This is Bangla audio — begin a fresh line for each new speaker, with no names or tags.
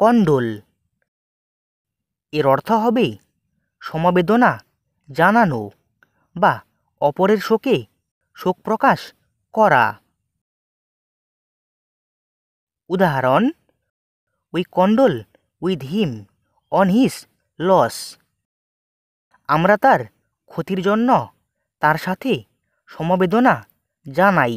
কন্ডোল এর অর্থ হবে সমবেদনা জানানো বা অপরের শোকে শোক প্রকাশ করা উদাহরণ we condole with him on his loss আমরা তার ক্ষতির জন্য তার সাথে সমবেদনা জানাই